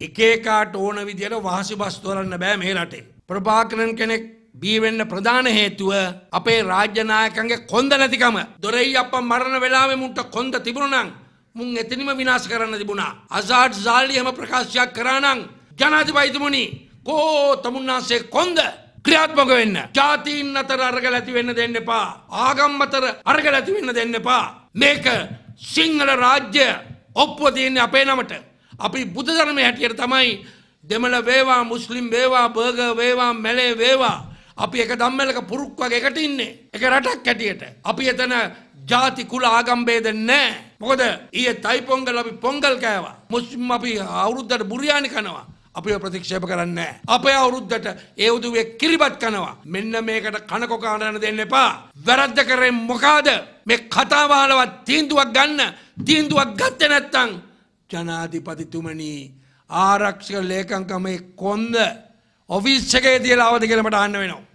එක එකාට ඕන විදියට වහසි බස් තෝරන්න බෑ මේ රටේ. ප්‍රභාකරන් කෙනෙක් බීවෙන්න ප්‍රධාන හේතුව අපේ රාජ්‍යනායකන්ගේ කොන්ද නැතිකම දොරෙයි අප මරණ වෙලාවෙ මුන්ට කොන්ද තිබුණනම් මුන් එතනිම විනාශ කරන්න තිබුණා. අසාට් සාල්ලි හැම ප්‍රකාශයක් කරානම් ජනාධිපතිතුමනි කෝ තමුන්නාසේ කොන්ද ක්‍රියාත්මක වෙන්න. ජාතීන් අතර අරගල ඇති වෙන්න දෙන්න එපා. ආගම් අතර අරගල ඇති වෙන්න දෙන්න එපා. මේක සිංහල රාජ්‍ය ඔප්පුව තියෙන්නේ අපේ නමට. අපි බුදුදරමය හැටියට තමයි දෙමළ වේවා මුස්ලිම් වේවා බර්ග වේවා මැලේ වේවා අපි එක දම්මලක පුරුක් වගේ එකට ඉන්නේ එක රටක් හැටියට අපි එතන ජාති කුල ආගම් බේදෙන්නේ නැහැ මොකද ඊයේ තයි පොංගල් අපි පොංගල් කෑවා මුස්ලිම් අපි අවුරුද්දට බුරියානි කනවා අපිව ප්‍රතික්ෂේප කරන්නේ අපේ අවුරුද්දට ඒ උදුවේ කිරිබත් කනවා මෙන්න මේකට කනකො කාණන දෙන්න එපා වැරද්ද කරේ මොකාද මේ කතාවහලවත් තීන්දුවක් ගන්න තීන්දුවක් ගත්තේ නැත්නම් ජනාධිපතිතුමනි ආරක්ෂක ලේකම්කමේ කොන්ද ඔෆිස් එකේ තියලා ආවද කියලා මට අහන්න වෙනවා.